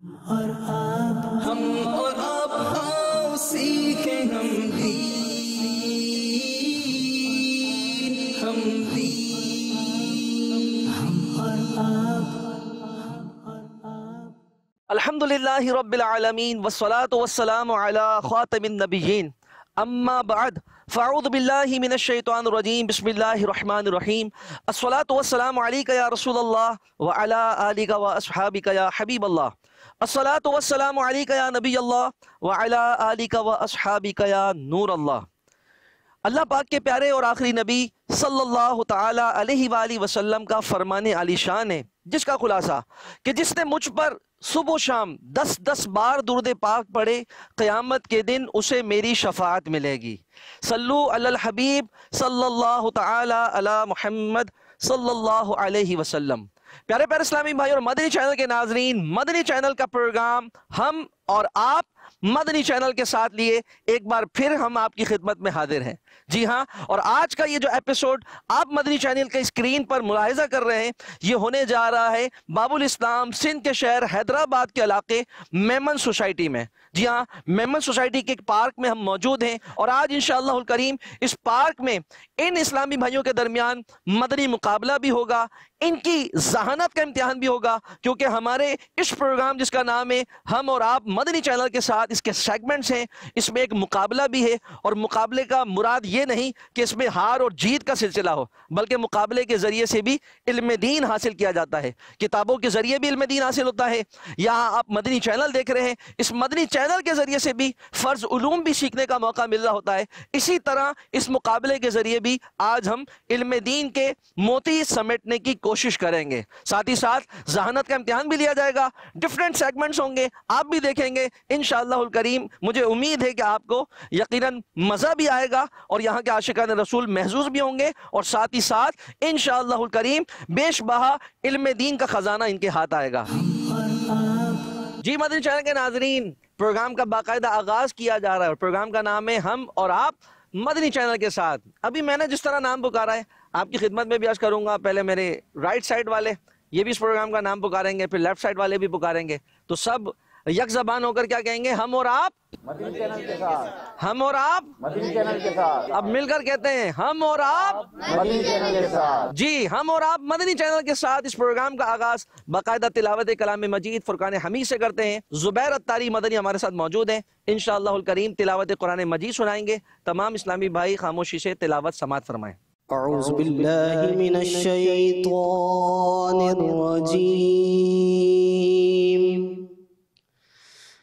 और आप हम और आप हाँ उसी हम भी हम भी हम रब्बिल आलमीन वस्सलातु वस्सलामु अला खातमिन नबिय्यीन अम्मा बाद फ़ाउद बिल्लाशैतरजीम बसमीम असलात वसलाम या रसूल अल्लाह व अला आलिका व असहाबिका या हबीब अल्लाह असलात वसलाम या नबी अल्लाह वाला का व असहाबी नूर अल्लाह अल्लाह पाक के प्यारे और आखिरी नबी सल्लल्लाहु ताला वसल्लम का फरमान आलीशान है जिसका खुलासा कि जिसने मुझ पर सुबह शाम दस दस बार दुर्द पाक पढ़े क़यामत के दिन उसे मेरी शफात मिलेगी सल्लू अलल हबीब सल्लल्लाहु ताला अला सल्लल्लाहु अलैहि वसल्लम प्यारे प्यारे इस्लामी भाई और मदनी चैनल के नाजरीन मदनी चैनल का प्रोग्राम हम और आप मदनी चैनल के साथ लिए एक बार फिर हम आपकी खिदमत में हाजिर हैं जी हाँ और आज का ये जो एपिसोड आप मदनी चैनल के स्क्रीन पर मुलाहजा कर रहे हैं ये होने जा रहा है बाबुल इस्लाम सिंध के शहर हैदराबाद के इलाके मेमन सोसाइटी में जी हाँ मेमन सोसाइटी के एक पार्क में हम मौजूद हैं और आज इन करीम इस पार्क में इन इस्लामी भाइयों के दरमियान मदनी मुकाबला भी होगा इनकी जहानत का इम्तहान भी होगा क्योंकि हमारे इस प्रोग्राम जिसका नाम है हम और आप मदनी चैनल के साथ इसके सेगमेंट्स हैं इसमें एक मुकाबला भी है और मुकाबले का मुराद ये नहीं कि इसमें हार और जीत का सिलसिला हो बल्कि मुकाबले के ज़रिए से भी इल्म दीन हासिल किया जाता है किताबों के ज़रिए भी इल्म दीन हासिल होता है यहाँ आप मदनी चैनल देख रहे हैं इस मदनी चैनल के ज़रिए से भी फ़र्ज उलूम भी सीखने का मौका मिल रहा होता है इसी तरह इस मुकाबले के ज़रिए भी आज हम इल्म दीन के मोती समेटने की कोशिश करेंगे साथ ही साथ जहानत का इम्तहान भी लिया जाएगा डिफरेंट सेगमेंट्स होंगे आप भी देखेंगे करेंगे इन करीम मुझे उम्मीद है कि आपको यकीनन मज़ा भी आएगा और यहाँ के आशिकान रसूल महजूज भी होंगे और साथ ही साथ इन करीम बेश बहा इल्म दीन का ख़जाना इनके हाथ आएगा जी मदन चैनल के नाजरीन प्रोग्राम का बाकायदा आगाज़ किया जा रहा है और प्रोग्राम का नाम है हम और आप मदनी चैनल के साथ अभी मैंने जिस तरह नाम पुकारा है आपकी खिदमत में भी आज करूँगा पहले मेरे राइट साइड वाले ये भी इस प्रोग्राम का नाम पुकारेंगे फिर लेफ्ट साइड वाले भी पुकारेंगे तो सब यक जबान होकर क्या कहेंगे हम और आप मदीन चैनल के साथ हम और आप मदीन चैनल के साथ अब मिलकर कहते हैं हम और आप मदीन चैनल के साथ जी हम और आप मदनी चैनल के साथ इस प्रोग्राम का आगाज बाकायदा तिलावत कलाम मजीद फुरकान हमीद से करते हैं जुबैर अतारी मदनी हमारे साथ मौजूद हैं इन करीम तिलावत कुरान मजीद सुनाएंगे तमाम इस्लामी भाई खामोशी से तिलावत समात फरमाएं أعوذ بالله من الشيطان الرجيم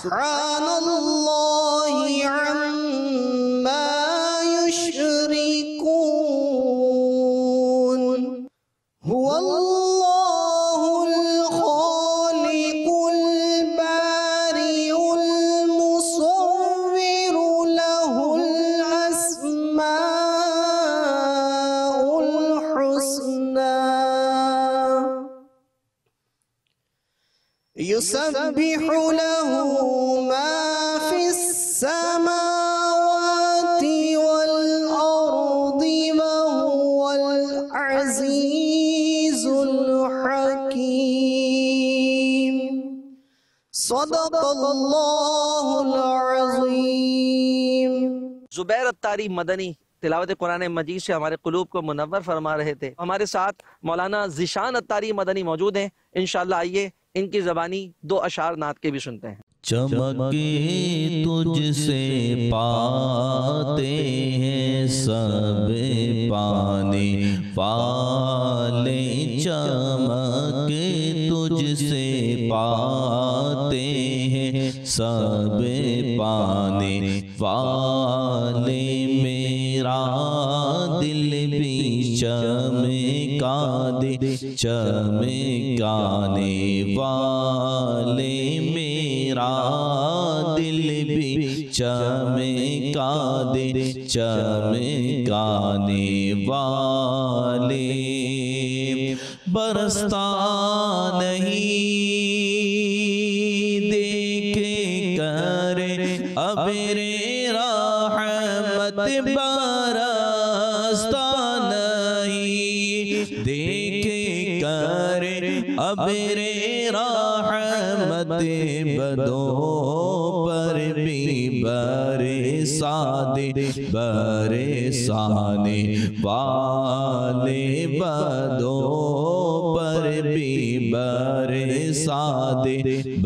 সুভান يسبح له ما في السماوات والأرض وهو العزيز الحكيم صدق الله العظيم زبير التاري مدني तिलावत कुरान मजीद से हमारे कुलूब को मुनवर फरमा रहे थे हमारे साथ मौलाना जिशान अतारी मदनी मौजूद हैं इन आइए इनकी जबानी दो अशार नात के भी सुनते हैं चमके तुझसे पाते हैं सब पानी पाले चमके तुझसे पाते हैं सब पानी पा चमकाने वाले मेरा दिल भी चमका दे चमकाने वाले बरसता देखे कर अब रे रहमत बदो पर भी बरे सादे बरे साने वाले बदो पर भी बरे सादे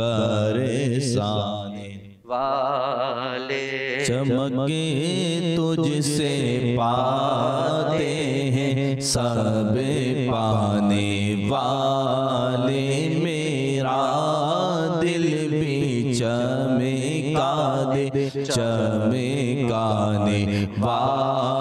बरे साने वाले चमके तुझसे पाते सब पाने वाले मेरा दिल भी चमे का दे चमे काने वाले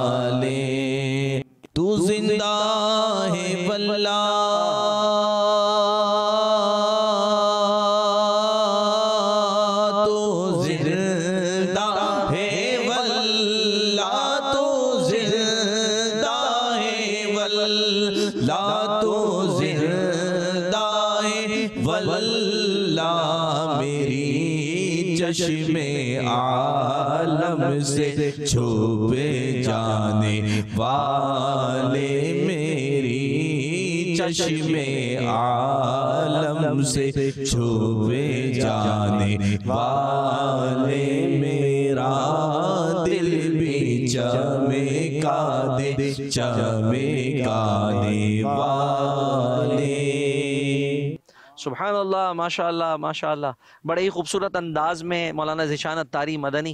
चश्मे आलम से छुपे जाने वाले मेरी चश्मे आलम से छुपे जाने वाले मेरा दिल भी चमे का दे चमे का दे वाले सुबहानल्ला माशा माशा बड़े ही खूबसूरत अंदाज में मौलाना जिशान तारी मदनी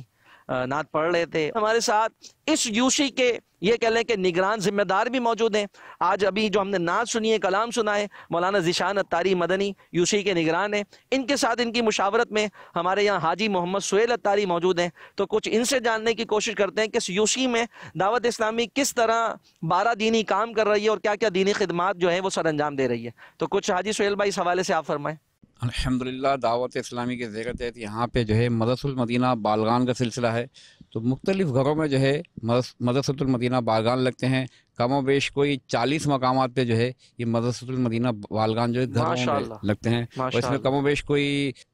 नात पढ़ रहे थे हमारे साथ इस यूसी के ये कह लें कि निगरान जिम्मेदार भी मौजूद हैं आज अभी जो हमने नात सुनी है कलाम सुना है मौलाना जिशान अतारी मदनी यूसी के निगरान हैं इनके साथ इनकी मुशावरत में हमारे यहाँ हाजी मोहम्मद सुहेल अतारी मौजूद हैं तो कुछ इनसे जानने की कोशिश करते हैं कि इस यूसी में दावत इस्लामी किस तरह बारह दीनी काम कर रही है और क्या क्या दीनी खदमात जो है वो सर अंजाम दे रही है तो कुछ हाजी सुहेल भाई इस हवाले से आप फरमाएँ अलहमदिल्ला दावत इस्लामी के जेर तहत यहाँ पे जो है मदरसमदीना बालगान का सिलसिला है तो मुख्तलिफ़ घरों में जो है मदसतुलमदीना बालगान लगते हैं कम वेश कोई चालीस मकाम पे जो है ये मदसतुलमदीना बालगान जो है घर लगते हैं और इसमें कम वेश कोई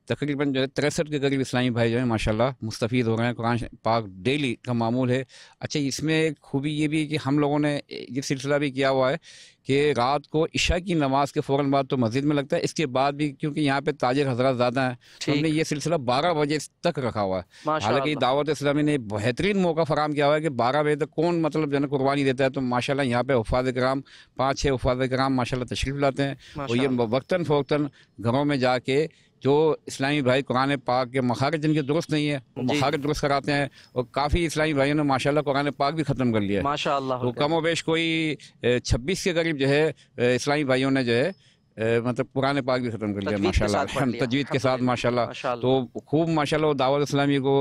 तकरीबन जो है तिरसठ के करीब इस्लामी भाई जो है माशाल्लाह मुस्तफ़ी हो रहे हैं कुरान पाक डेली का मामूल है अच्छा इसमें खूबी ये भी कि हम लोगों ने ये सिलसिला भी किया हुआ है कि रात को इशा की नमाज के फौरन बाद तो मस्जिद में लगता है इसके बाद भी क्योंकि यहाँ पे ताजर हजरा ज़्यादा है तो हमने ये सिलसिला बारह बजे तक रखा हुआ है हालांकि दावत इस्लामी ने बेहतरीन मौका फराम किया हुआ है कि बारह बजे तक कौन मतलब जन कुर्बानी देता है तो माशा यहाँ पे उफाद कराम पाँच छः उफाद कराम माशा तशरीफ़ लाते हैं और ये वक्ता फ़ौरता घरों में जाके जो इस्लामी भाई कुरान पाक के मखारज जिनके दुरुस्त नहीं है वो मखारज दुरुस्त कराते हैं और काफ़ी इस्लामी भाइयों ने माशाल्लाह कुरान पाक भी ख़त्म कर लिया है माशाल्लाह तो कम वेश कोई छब्बीस के करीब जो है इस्लामी भाइयों ने जो है मतलब पुराने पाक भी ख़त्म कर लिया माशाल्लाह तजवीद के साथ माशाल्लाह तो खूब माशाल्लाह दावत इस्लामी को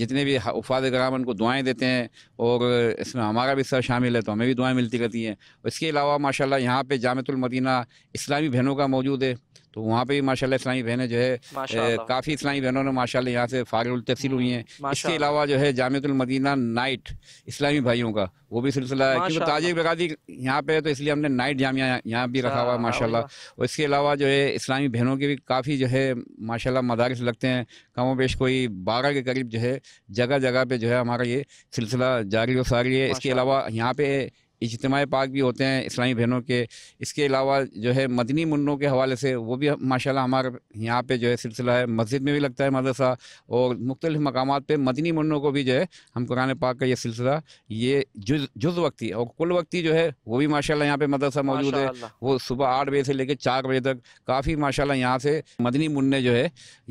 जितने भी उफाद कराम उनको दुआएं देते हैं और इसमें हमारा भी सर शामिल है तो हमें भी दुआएं मिलती रहती हैं इसके अलावा माशाल्लाह यहाँ पे जामतुलमदीना इस्लामी बहनों का मौजूद है तो वहाँ पे भी माशाल्लाह इस्लामी बहनें जो है काफ़ी इस्लामी बहनों ने माशाल्लाह यहाँ से फ़ारुल तहसील हुई हैं इसके अलावा जो है जामतुल मदीना नाइट इस्लामी भाइयों का वो भी सिलसिला है क्योंकि ताजी लगादी यहाँ पे है तो इसलिए हमने नाइट जामिया यहाँ भी रखा हुआ है माशाला और इसके अलावा जो है इस्लामी बहनों के भी काफ़ी जो है माशाला मदारस लगते हैं कमो बेश कोई बारह के करीब जो है जगह जगह पर जो है हमारा ये सिलसिला जारी व सारी है इसके अलावा यहाँ पे इजतम पाक भी होते हैं इस्लामी बहनों के इसके अलावा जो है मदनी मुन्नों के हवाले से वो भी माशाल्लाह हमारे यहाँ पे जो है सिलसिला है मस्जिद में भी लगता है मदरसा और मुख्तलि मकाम पर मदनी मुन्नों को भी जो है हम कुरान पाक का ये सिलसिला ये जुज जुज वक्ती और कुल वक्ती जो है वो भी माशाला यहाँ पर मदरसा मौजूद है वो सुबह आठ बजे से लेकर चार बजे तक काफ़ी माशाला यहाँ से मदनी मुन्ने जो है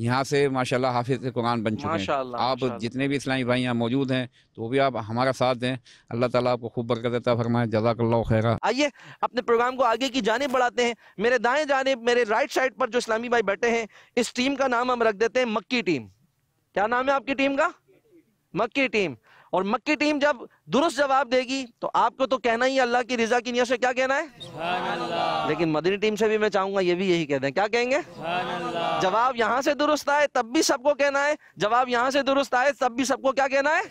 यहाँ से माशाला हाफिज कुरान बन चुके हैं आप जितने भी इस्लामी भाई यहाँ मौजूद हैं तो वो भी आप हमारा साथ दें अल्लाह ताला आपको खूब बरकत देता फरमाए फरमाए जजाक खेरा आइए अपने प्रोग्राम को आगे की जाने बढ़ाते हैं मेरे दाएं जाने मेरे राइट साइड पर जो इस्लामी भाई बैठे हैं इस टीम का नाम हम रख देते हैं मक्की टीम क्या नाम है आपकी टीम का मक्की टीम और मक्की टीम जब दुरुस्त जवाब देगी तो आपको तो कहना ही अल्लाह की रजा की नियत से क्या कहना है लेकिन मदनी टीम से भी मैं चाहूंगा ये भी यही कहते हैं क्या कहेंगे जवाब यहाँ से दुरुस्त आए तब भी सबको कहना है जवाब यहाँ से दुरुस्त आए तब भी सबको क्या कहना है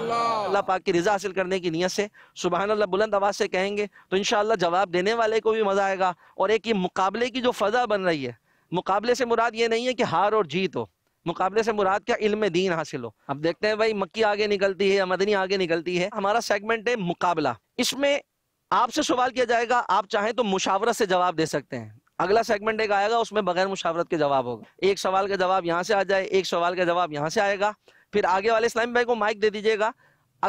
अल्लाह पाक की रजा हासिल करने की नीयत से सुबह अल्लाह बुलंद आवाज से कहेंगे तो इनशाला जवाब देने वाले को भी मजा आएगा और एक ये मुकाबले की जो फजा बन रही है मुकाबले से मुराद ये नहीं है कि हार और जीत हो मुकाबले से मुराद क्या इल्म दीन हासिल हो अब देखते हैं भाई मक्की आगे निकलती है या मदनी आगे निकलती है हमारा सेगमेंट है मुकाबला इसमें आपसे सवाल किया जाएगा आप चाहें तो मुशावरत से जवाब दे सकते हैं अगला सेगमेंट एक आएगा उसमें बगैर मुशावरत के जवाब होगा एक सवाल का जवाब यहाँ से आ जाए एक सवाल का जवाब यहाँ से आएगा फिर आगे वाले इस्लामी भाई को माइक दे दीजिएगा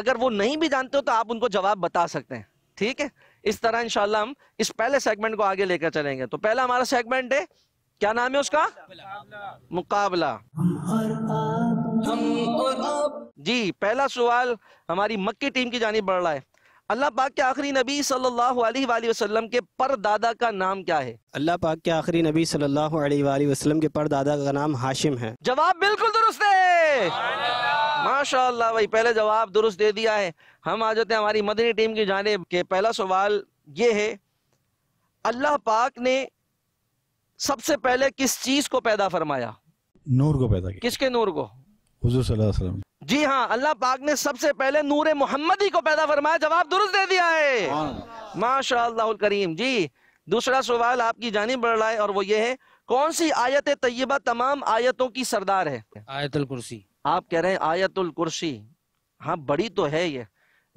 अगर वो नहीं भी जानते हो तो आप उनको जवाब बता सकते हैं ठीक है इस तरह इंशाल्लाह हम इस पहले सेगमेंट को आगे लेकर चलेंगे तो पहला हमारा सेगमेंट है क्या नाम है उसका मुकाबला जी पहला सवाल हमारी मक्की टीम की जानी बढ़ रहा है अल्लाह पाक के आखिरी नबी सल्लल्लाहु अलैहि वसल्लम के दादा का नाम क्या है अल्लाह पाक के आखिरी नबी सल्लल्लाहु अलैहि वसल्लम के दादा का नाम हाशिम है जवाब बिल्कुल दुरुस्त है माशा भाई पहले जवाब दुरुस्त दे दिया है हम आ जाते हैं हमारी मदनी टीम की जाने के पहला सवाल ये है अल्लाह पाक ने सबसे पहले किस चीज को पैदा फरमाया नूर को पैदा किया किसके नूर को हुजूर सल्लल्लाहु अलैहि वसल्लम जी हाँ अल्लाह पाक ने सबसे पहले नूर ही को पैदा फरमाया जवाब दुरुस्त दे दिया है माशा करीम जी दूसरा सवाल आपकी जानी बढ़ रहा है और वो ये है कौन सी आयत तय्यबा तमाम आयतों की सरदार है आयतुल कुर्सी आप कह रहे हैं आयतुल कुर्सी हाँ बड़ी तो है ये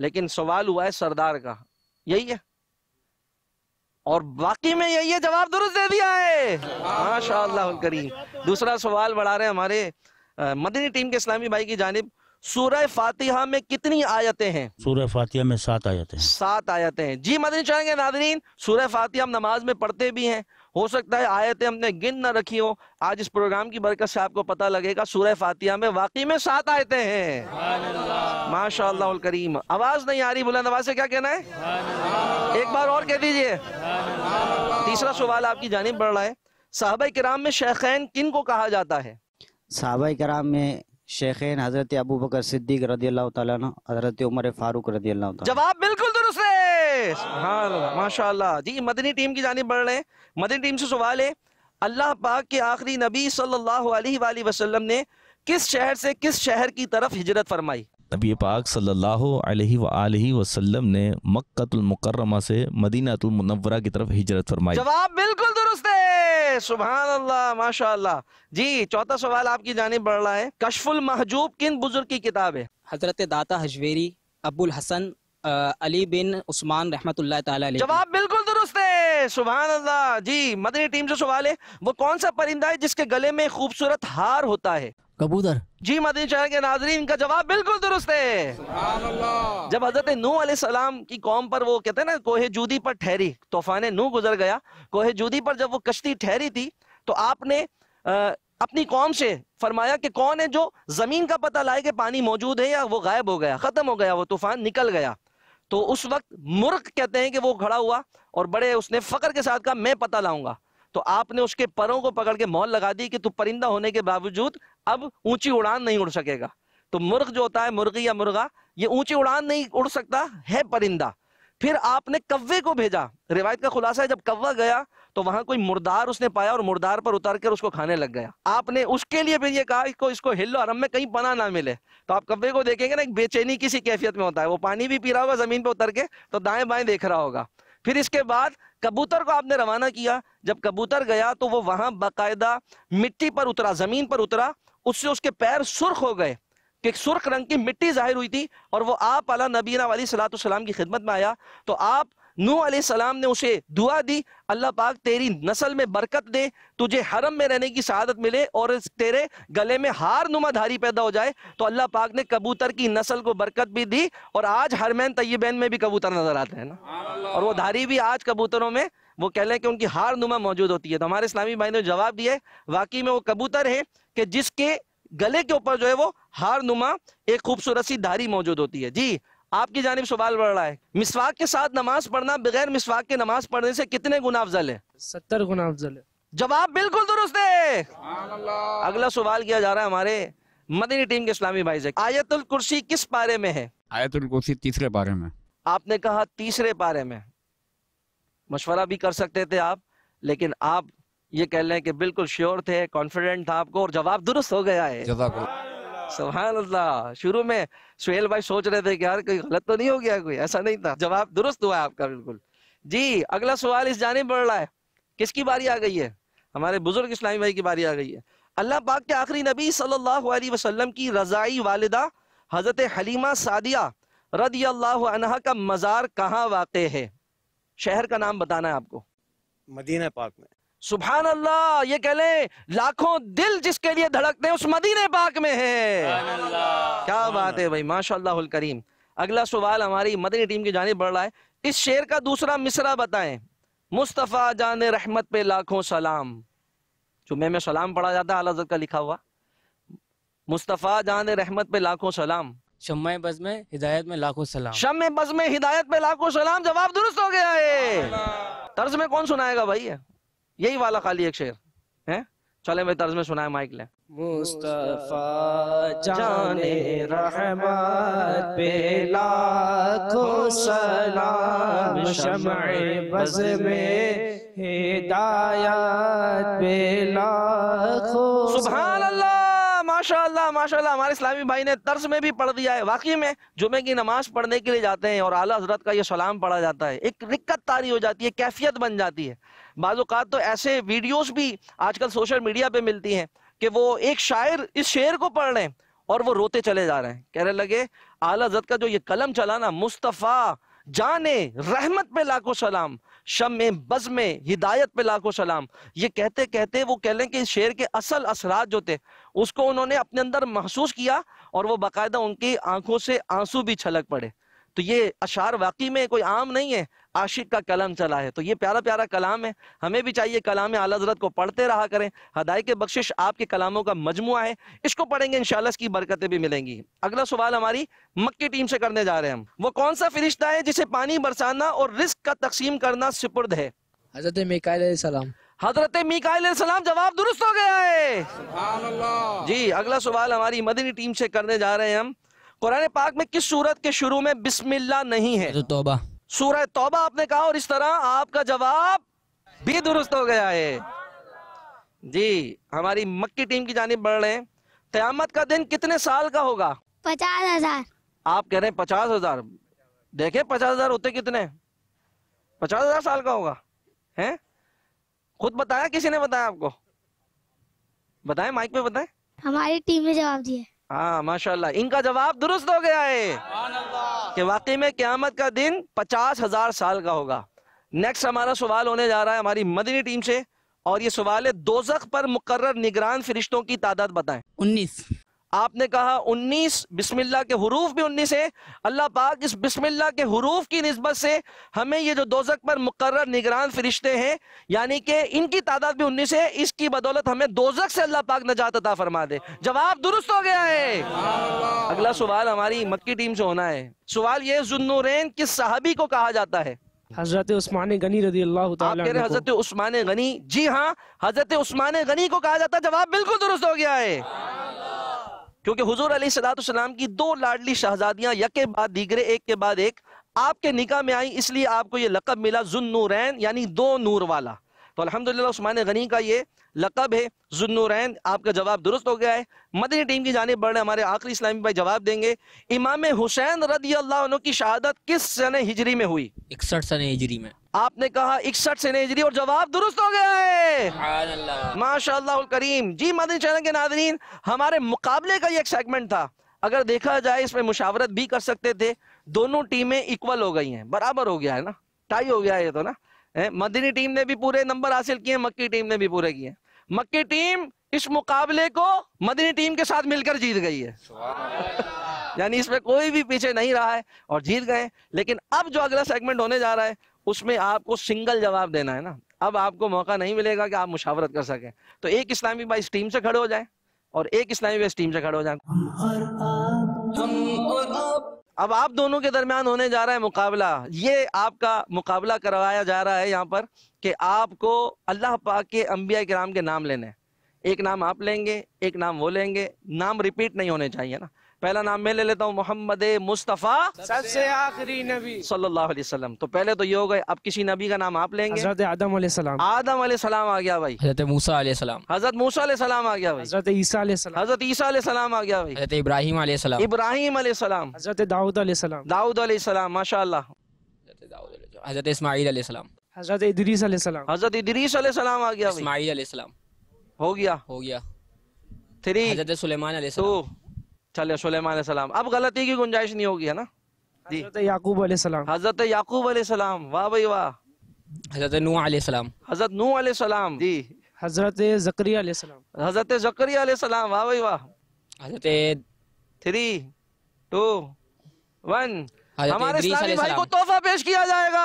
लेकिन सवाल हुआ है सरदार का यही है और बाकी में यही जवाब दुरुस्त दे दिया है माशा करीम दूसरा सवाल बढ़ा रहे हमारे मदनी टीम के इस्लामी भाई की जानब सूरह फातिहा में कितनी आयतें हैं सूरह फातिहा में सात आयतें हैं सात आयतें हैं जी मदनी चाहेंगे नादरीन सूरह फातिहा हम नमाज में पढ़ते भी हैं हो सकता है आयतें हमने गिन ना रखी हो आज इस प्रोग्राम की बरकत से आपको पता लगेगा सूर्य फातिया में वाकई में सात आयतें हैं माशा करीम आवाज नहीं आ रही बुलंद आवाज से क्या कहना है एक बार और कह दीजिए तीसरा सवाल आपकी जानब बढ़ रहा है साहब कराम में शेखैन किन को कहा जाता है साहब कराम में शेखेन हजरत अबू बकर सिद्दीक रदी अल्लाह तजरत हजरत उमर फारूक रदी अल्लाह जवाब बिल्कुल दुरुस्त है हाँ माशाल्लाह जी मदनी टीम की जानब बढ़ रहे हैं मदनी टीम से सवाल है अल्लाह पाक के आखिरी नबी सल्लल्लाहु अलैहि वसल्लम ने किस शहर से किस शहर की तरफ हिजरत फरमाई नबी पाक सल्लल्लाहु अलैहि सल्ला वसल्लम ने मक्तुलमकरमा से मदीनातुलमनवरा की तरफ हिजरत फरमाई जवाब बिल्कुल दुरुस्त है सुबह अल्लाह माशा जी चौथा सवाल आपकी जानी बढ़ रहा है कशफुल महजूब किन बुजुर्ग की किताब है हजरत दाता हजवेरी अबुल हसन अली बिन उस्मान रहमत जवाब बिल्कुल दुरुस्त है सुबह अल्लाह जी मदनी टीम से सवाल है वो कौन सा परिंदा है जिसके गले में खूबसूरत हार होता है कबूतर जी मदीन शहर के नाजरीन का जवाब बिल्कुल दुरुस्त है जब हजरत नू सलाम की कौम पर वो कहते हैं ना कोहे जूदी पर ठहरी तूफान नू गुजर गया कोहे जूदी पर जब वो कश्ती ठहरी थी तो आपने आ, अपनी कौम से फरमाया कि कौन है जो जमीन का पता लाए कि पानी मौजूद है या वो गायब हो गया खत्म हो गया वो तूफान निकल गया तो उस वक्त मुर्ख कहते हैं कि वो खड़ा हुआ और बड़े उसने फकर के साथ कहा मैं पता लाऊंगा तो आपने उसके परों को पकड़ के मौल लगा दी कि तू परिंदा होने के बावजूद अब ऊंची उड़ान नहीं उड़ सकेगा तो मुर्ग जो होता है मुर्गी या मुर्गा ये ऊंची उड़ान नहीं उड़ सकता है परिंदा फिर आपने कव्वे को भेजा रिवायत का खुलासा है जब कव्वा गया तो वहां कोई मुर्दार उसने पाया और मुर्दार पर उतर कर उसको खाने लग गया आपने उसके लिए फिर ये कहा इसको इसको हिलो हरम में कहीं पना ना मिले तो आप कव्वे को देखेंगे ना एक बेचैनी किसी कैफियत में होता है वो पानी भी पी रहा होगा जमीन पर उतर के तो दाएं बाएं देख रहा होगा फिर इसके बाद कबूतर को आपने रवाना किया जब कबूतर गया तो वो वहां बाकायदा मिट्टी पर उतरा जमीन पर उतरा उससे उसके पैर सुर्ख हो गए कि सुर्ख रंग की मिट्टी जाहिर हुई थी और वो आप अला नबीना वाली सलातम की खिदमत में आया तो आप नू सलाम ने उसे दुआ दी अल्लाह पाक तेरी नस्ल में बरकत दे तुझे हरम में रहने की शहादत मिले और तेरे गले में हार नुमा धारी पैदा हो जाए तो अल्लाह पाक ने कबूतर की नस्ल को बरकत भी दी और आज हरमैन तयबैन में भी कबूतर नजर आते हैं ना और वो धारी भी आज कबूतरों में वो कह लें कि उनकी हार नुमा मौजूद होती है तो हमारे इस्लामी भाई ने जवाब दिया है वाकई में वो कबूतर है कि जिसके गले के ऊपर जो है वो हार नुमा एक खूबसूरत सी धारी मौजूद होती है जी आपकी जानब सवाल बढ़ रहा है मिसवाक के साथ नमाज पढ़ना बगैर मिसवाक के नमाज पढ़ने से कितने गुना अफजल है सत्तर गुना अफजल है जवाब बिल्कुल दुरुस्त है अगला सवाल किया जा रहा है हमारे मदनी टीम के इस्लामी भाई से आयतुल कुर्सी किस पारे में है आयतुल कुर्सी तीसरे पारे में आपने कहा तीसरे पारे में मशवरा भी कर सकते थे आप लेकिन आप ये कह लें कि बिल्कुल श्योर थे कॉन्फिडेंट था आपको और जवाब दुरुस्त हो गया है सुबहान अल्लाह शुरू में सुहेल भाई सोच रहे थे कि यार कोई गलत तो नहीं हो गया कोई ऐसा नहीं था जवाब दुरुस्त हुआ आपका बिल्कुल जी अगला सवाल इस जाने पड़ रहा है किसकी बारी आ गई है हमारे बुजुर्ग इस्लामी भाई की बारी आ गई है अल्लाह पाक के आखिरी नबी सल्लल्लाहु अलैहि वसल्लम की रज़ाई वालिदा हज़रत हलीमा सादिया रदी अल्लाह का मज़ार कहाँ वाक़ है शहर का नाम बताना है आपको मदीना पाक में सुबहान अल्लाह ये कह लें लाखों दिल जिसके लिए धड़कते हैं उस मदीने पाक में है क्या बात है भाई माशाल्लाह करीम अगला सवाल हमारी मदनी टीम की जानी बढ़ रहा है इस शेर का दूसरा मिसरा बताएं मुस्तफ़ा जान रहमत पे लाखों सलाम जुम्मे में सलाम पढ़ा जाता है हजरत का लिखा हुआ मुस्तफ़ा जान रहमत पे लाखों सलाम शम बज में हिदायत में लाखों सलाम शम बज में हिदायत पे लाखों सलाम जवाब दुरुस्त हो गया है तर्ज में कौन सुनाएगा भाई यही वाला खाली एक शेर है चले मेरे तर्ज में है माइक ले मुस्तफा जाने रहमत पे लाखों सलाम शमाए बज में हिदायत पे लाखों सुभान माशाल्लाह माशाल्लाह हमारे इस्लामी भाई ने तर्ज में भी पढ़ दिया है वाकई में जुमे की नमाज पढ़ने के लिए जाते हैं और आला हजरत का ये सलाम पढ़ा जाता है एक रिक्कत तारी हो जाती है कैफियत बन जाती है बाज़ात तो ऐसे वीडियोस भी आजकल सोशल मीडिया पे मिलती हैं कि वो एक शायर इस शेर को पढ़ रहे हैं और वो रोते चले जा रहे हैं कहने लगे आला हजरत का जो ये कलम चला ना मुस्तफ़ा जाने रहमत पे लाखों सलाम शम में हिदायत पे लाखों सलाम ये कहते कहते वो कह लें कि शेर के असल असरात जो थे उसको उन्होंने अपने अंदर महसूस किया और वो बाकायदा उनकी आंखों से आंसू भी छलक पड़े तो ये अशार वाकई में कोई आम नहीं है आशिक का कलम चला है तो ये प्यारा प्यारा कलाम है हमें भी चाहिए कलाम आला हजरत को पढ़ते रहा करें हदाय के बख्शिश आपके कलामों का मजमु है इसको पढ़ेंगे इन इसकी बरकतें भी मिलेंगी अगला सवाल हमारी मक्की टीम से करने जा रहे हैं हम वो कौन सा फरिश्ता है जिसे पानी बरसाना और रिस्क का तकसीम करना सिपुर्द है हजरत मिकाम हजरत मीकाल जवाब दुरुस्त हो गया है जी अगला सवाल हमारी मदनी टीम से करने जा रहे हैं हम कुरान पाक में किस सूरत के शुरू में बिस्मिल्ला नहीं है तोबा सूरह तोबा आपने कहा और इस तरह आपका जवाब भी दुरुस्त हो गया है जी हमारी मक्की टीम की जानी बढ़ रहे हैं क्यामत का दिन कितने साल का होगा पचास हजार आप कह रहे हैं पचास हजार देखे पचास हजार होते कितने पचास हजार साल का होगा है खुद बताया किसी ने बताया आपको बताए माइक पे बताए हमारी टीम ने जवाब दिया हाँ माशा इनका जवाब दुरुस्त हो गया है कि वाकई में क्यामत का दिन पचास हजार साल का होगा नेक्स्ट हमारा सवाल होने जा रहा है हमारी मदनी टीम से और ये सवाल है दोजख पर मुकर्र निगरान फरिश्तों की तादाद बताएं उन्नीस आपने कहा 19 बिस्मिल्लाह के हरूफ भी 19 है अल्लाह पाक इस बिस्मिल्लाह के हरूफ की नस्बत से हमें ये जो दोजक पर मुकर निगरान फरिश्ते हैं यानी कि इनकी तादाद भी 19 है इसकी बदौलत हमें दोजक से अल्लाह पाक नजात अदा फरमा दे जवाब दुरुस्त हो गया है अगला सवाल हमारी मक्की टीम से होना है सवाल ये जुन्नूरैन किस सहाबी को कहा जाता है हजरत उस्मान गनी रजी अल्लाह हजरत उस्मान गनी जी हाँ हजरत उस्मान गनी को कहा जाता है जवाब बिल्कुल दुरुस्त हो गया है क्योंकि हुजूर सलाम की दो लाडली शहजादियां यक के बाद दीगरे एक के बाद एक आपके निकाह में आई इसलिए आपको ये लकब मिला जुन नूरैन यानी दो नूर वाला तो अलहमदिल्लामान गनी का ये लकब है जुन्नूरैन आपका जवाब दुरुस्त हो गया है मदनी टीम की जानब बढ़ रहे हमारे आखिरी इस्लामी भाई जवाब देंगे इमाम हुसैन रदी अल्लाह की शहादत किस सन हिजरी में हुई इकसठ सन हिजरी में आपने कहा इकसठ सन हिजरी और जवाब दुरुस्त हो गया है माशा करीम जी मदनी चैनल के नादरीन हमारे मुकाबले का ये एक सेगमेंट था अगर देखा जाए इसमें मुशावरत भी कर सकते थे दोनों टीमें इक्वल हो गई हैं बराबर हो गया है ना टाई हो गया है ये तो ना मदनी टीम ने भी पूरे नंबर हासिल किए मक्की टीम ने भी पूरे किए मक्की टीम इस मुकाबले को मदनी टीम के साथ मिलकर जीत गई है यानी इसमें कोई भी पीछे नहीं रहा है और जीत गए लेकिन अब जो अगला सेगमेंट होने जा रहा है उसमें आपको सिंगल जवाब देना है ना अब आपको मौका नहीं मिलेगा कि आप मुशावरत कर सके तो एक इस्लामी भाई इस टीम से खड़े हो जाए और एक इस्लामी भाई इस टीम से खड़े हो जाए अब आप दोनों के दरमियान होने जा रहा है मुकाबला ये आपका मुकाबला करवाया जा रहा है यहाँ पर कि आपको अल्लाह पाक के अम्बिया कराम के नाम लेने एक नाम आप लेंगे एक नाम वो लेंगे नाम रिपीट नहीं होने चाहिए ना पहला नाम मैं ले लेता हूँ मोहम्मद मुस्तफ़ा सबसे आखिरी नबी सल्लल्लाहु अलैहि वसल्लम तो पहले तो ये हो गए अब किसी नबी का नाम आप लेंगे हजरत आदम सलाम आदम सलाम आ गया भाई हजरत मूसा सलाम हजरत मूसा सलाम आ गया भाई हजरत ईसा सलाम हजरत ईसा सलाम आ गया भाई हजरत इब्राहिम सलाम इब्राहिम सलाम हजरत दाऊद सलाम दाऊद सलाम माशाल्लाह हजरत इसमाईल सलाम हजरत इदरीस सलाम हजरत इदरीस सलाम आ गया इसमाईल सलाम हो गया हो गया थ्री हजरत सुलेमान सलाम चले सलेमान सलाम अब गलती की गुंजाइश नहीं होगी है ना जी याकूब सलाम हजरत याकूब सलाम वाह भाई वाह हजरत नू आसमाम हजरत नू आसमाम जी हजरत जकरी सलाम हजरत जकरी सलाम वाह भाई वाह हजरत थ्री टू वन हमारे इस्लामी भाई को तोहफा पेश किया जाएगा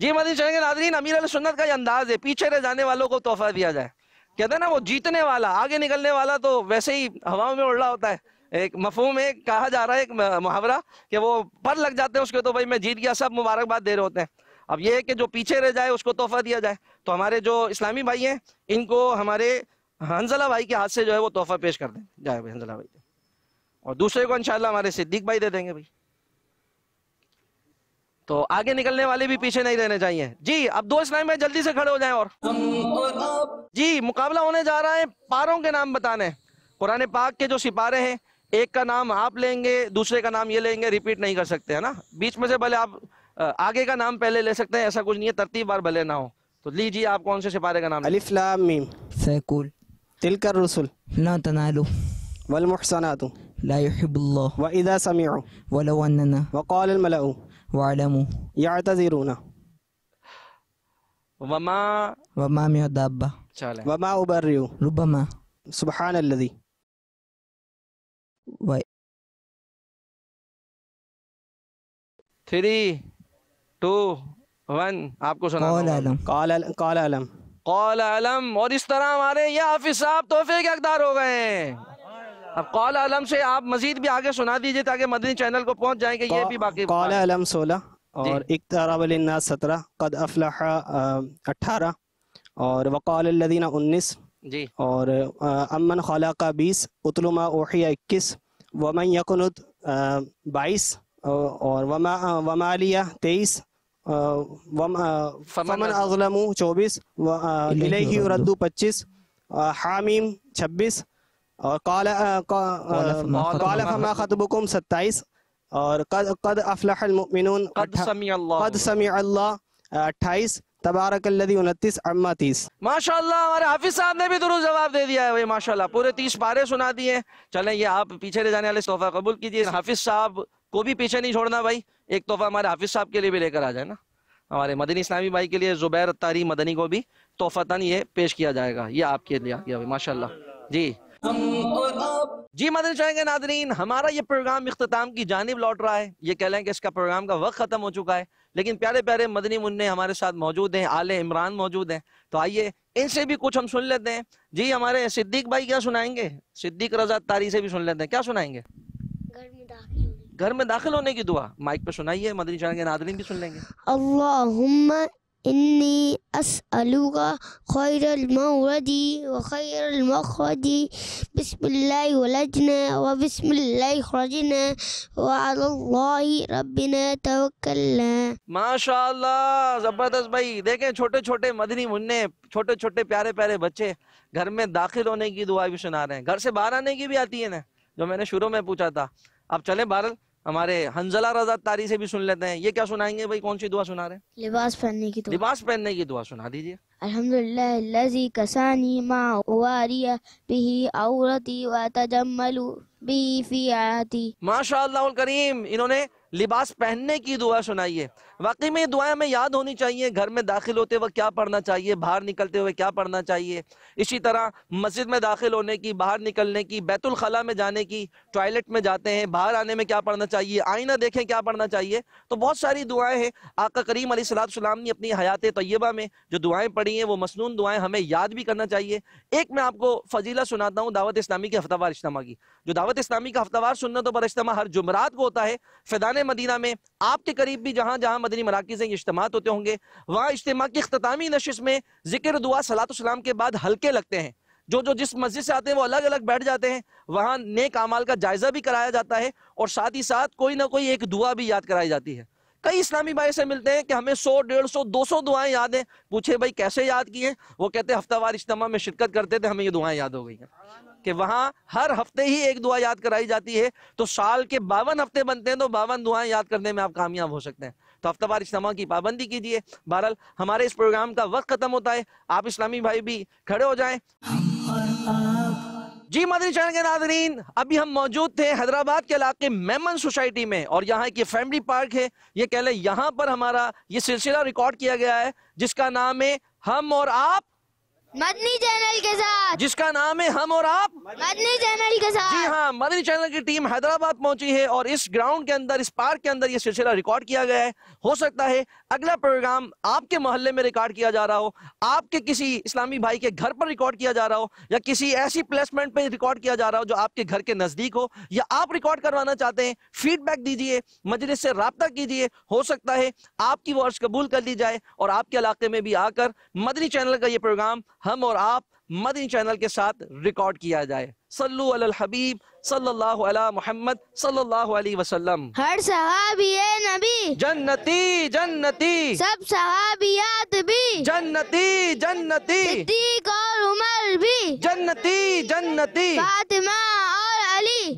जी मदीन चलेंगे नादरीन अमीर सुन्नत का ये अंदाज है पीछे रह जाने वालों को तोहफा दिया जाए कहते हैं ना वो जीतने वाला आगे निकलने वाला तो वैसे ही हवाओं में उड़ रहा होता है एक मफहूम एक कहा जा रहा है एक मुहावरा कि वो पर लग जाते हैं उसके तो भाई मैं जीत गया सब मुबारकबाद दे रहे होते हैं अब ये है कि जो पीछे रह जाए उसको तोहफा दिया जाए तो हमारे जो इस्लामी भाई हैं इनको हमारे हंजला भाई के हाथ से जो है वो तोहफा पेश कर दें जाए भाई हंजला भाई और दूसरे को इनशाला हमारे सिद्दीक भाई दे देंगे भाई तो आगे निकलने वाले भी पीछे नहीं रहने चाहिए जी अब दो इस्लामी भाई जल्दी से खड़े हो जाए और जी मुकाबला होने जा रहा है पारों के नाम बताने कुरान पाक के जो सिपारे हैं एक का नाम आप लेंगे दूसरे का नाम ये लेंगे रिपीट नहीं कर सकते है ना बीच में से भले आप आगे का नाम पहले ले सकते हैं ऐसा कुछ नहीं है तरतीब बार भले ना हो तो लीजिए आप कौन से सिपारे का नाम अलिफ सैकुल तिलकर रसुल तनालु वल मुहसनातु ला व इदा व व चले वाई थ्री टू वन आपको सुनालम कौल आलम और इस तरह हमारे ये हाफिज साहब तोहफे के अकदार हो गए हैं अब कौल आलम से आप मजीद भी आगे सुना दीजिए ताकि मदनी चैनल को पहुंच जाएंगे ये भी बाकी कौल आलम सोलह और इकतरा सत्रह कद अफलाह अठारह और वकालदीना उन्नीस जी और अमन खला का बीस उतलुमा ओहिया इक्कीस वमन यकुनत बाईस और वमा वमालिया तेईस फमन अजलमू चौबीस रद्दू पच्चीस हामीम छब्बीस और काला फमा खतबुकुम सत्ताईस और कद कद कद समी अल्लाह अट्ठाईस तबारक उनतीस अम्मा तीस माशा हमारे हाफिज साहब ने भी दुरुस्त जवाब दे दिया है भाई माशा पूरे तीस पारे सुना दिए चलें ये आप पीछे ले जाने वाले तोहफा कबूल कीजिए हाफिज साहब को भी पीछे नहीं छोड़ना भाई एक तोहफा हमारे हाफिज साहब के लिए भी लेकर आ जाए ना हमारे मदनी इस्लामी भाई के लिए जुबैर तारी मदनी को भी तोहफातन ये पेश किया जाएगा ये आपके लिए आ गया माशा जी जी मदन चाहेंगे नादरीन हमारा ये प्रोग्राम इख्ताम की जानब लौट रहा है ये कह लें कि इसका प्रोग्राम का वक्त खत्म हो चुका है लेकिन प्यारे प्यारे मदनी मुन्ने हमारे साथ मौजूद हैं आले इमरान मौजूद हैं तो आइए इनसे भी कुछ हम सुन लेते हैं जी हमारे सिद्दीक भाई क्या सुनाएंगे सिद्दीक रजा तारी से भी सुन लेते हैं क्या सुनाएंगे घर में दाखिल होने की दुआ माइक पे सुनाइए मदनी चैनल के नादरीन भी सुन लेंगे अल्लाह إني أسألك خير المورد وخير المخرج بسم الله وبسم الله خرجنا وعلى الله जबरदस्त भाई देखें छोटे छोटे मदनी मुन्ने छोटे छोटे प्यारे प्यारे बच्चे घर में दाखिल होने की दुआ भी सुना रहे हैं घर से बाहर आने की भी आती है ना जो मैंने शुरू में पूछा था अब चले बहरल हमारे हंजला रजा तारी से भी सुन लेते हैं ये क्या सुनाएंगे भाई कौन सी दुआ सुना रहे लिबास पहनने की दुआ लिबास पहनने की दुआ सुना दीजिए अलहमदुल्लाजी कसानी माँ वारिया बिही औरती व तजमलू बीफियाती माशा करीम इन्होंने लिबास पहनने की दुआ सुनाई है वाकई में दुआएं हमें याद होनी चाहिए घर में दाखिल होते हुए क्या पढ़ना चाहिए बाहर निकलते हुए क्या पढ़ना चाहिए इसी तरह मस्जिद में दाखिल होने की बाहर निकलने की बैतुलखला में जाने की टॉयलेट में जाते हैं बाहर आने में क्या पढ़ना चाहिए आईना देखें क्या पढ़ना चाहिए तो बहुत सारी दुआएं हैं आका करीम सलाम ने अपनी हयात तय्यबा में जो दुआएं पढ़ी हैं वो मसनून दुआएं हमें याद भी करना चाहिए एक मैं आपको फजीला सुनाता हूँ दावत इस्लामी के हफ्तावार इस्लामा की जो दावत दावत इस्लामी का हफ्तावार सुनना तो बरजतमा हर जुमरात को होता है फैदान मदीना में आपके करीब भी जहाँ जहाँ मदनी मराकज़ हैं इज्तम होते होंगे वहाँ इज्तम की अख्तामी नशिश में जिक्र दुआ सलातम के बाद हल्के लगते हैं जो जो जिस मस्जिद से आते हैं वो अलग अलग बैठ जाते हैं वहाँ नेक अमाल का जायज़ा भी कराया जाता है और साथ ही साथ कोई ना कोई एक दुआ भी याद कराई जाती है कई इस्लामी भाई से मिलते हैं कि हमें 100 डेढ़ सौ दो सौ दुआएं याद हैं पूछे भाई कैसे याद किए वो कहते हैं हफ्तावार इज्तम में शिरकत करते थे हमें ये दुआएं याद हो गई हैं कि वहां हर हफ्ते ही एक दुआ याद कराई जाती है तो साल के बावन हफ्ते बनते हैं तो बावन दुआएं याद करने में आप कामयाब हो सकते हैं तो हफ्तावार इज्तम की पाबंदी कीजिए बहरहाल हमारे इस प्रोग्राम का वक्त ख़त्म होता है आप इस्लामी भाई भी खड़े हो जाए जी मदरी चैनल के नाजरीन अभी हम मौजूद थे हैदराबाद के इलाके मेमन सोसाइटी में और यहाँ एक ये फैमिली पार्क है ये कह लें यहाँ पर हमारा ये सिलसिला रिकॉर्ड किया गया है जिसका नाम है हम और आप मदनी चैनल के साथ जिसका नाम है हम और आप मदनी चैनल के साथ जी हाँ मदनी चैनल की टीम हैदराबाद पहुंची है और इस ग्राउंड के अंदर इस पार्क के अंदर ये सिलसिला रिकॉर्ड किया गया है हो सकता है अगला प्रोग्राम आपके मोहल्ले में रिकॉर्ड किया जा रहा हो आपके किसी इस्लामी भाई के घर पर रिकॉर्ड किया जा रहा हो या किसी ऐसी प्लेसमेंट पे रिकॉर्ड किया जा रहा हो जो आपके घर के नज़दीक हो या आप रिकॉर्ड करवाना चाहते हैं फीडबैक दीजिए मजलिस से रबता कीजिए हो सकता है आपकी वो कबूल कर ली जाए और आपके इलाके में भी आकर मदनी चैनल का ये प्रोग्राम हम और आप मदनी चैनल के साथ रिकॉर्ड किया जाए सल्लु अल हबीब सल्लल्लाहु अला मोहम्मद सल्लल्लाहु अलैहि वसल्लम हर सहाबी नबी जन्नती जन्नती सब सहाबियात भी जन्नती जन्नती और उमर भी जन्नती जन्नती फातिमा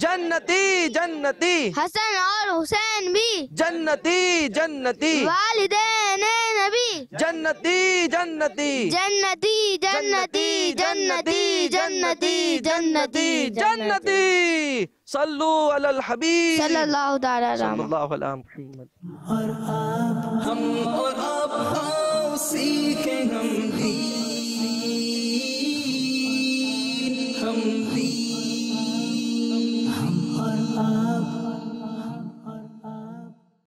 जन्नती जन्नती हसन और हुसैन भी जन्नती जन्नती वालिदैन नबी जन्नती जन्नती जन्नती जन्नती जन्नती जन्नती जन्नती जन्नती सल्लू अलल हबीब सल्लल्लाहु अलैहि और आप हम और आप हाँ उसी हम भी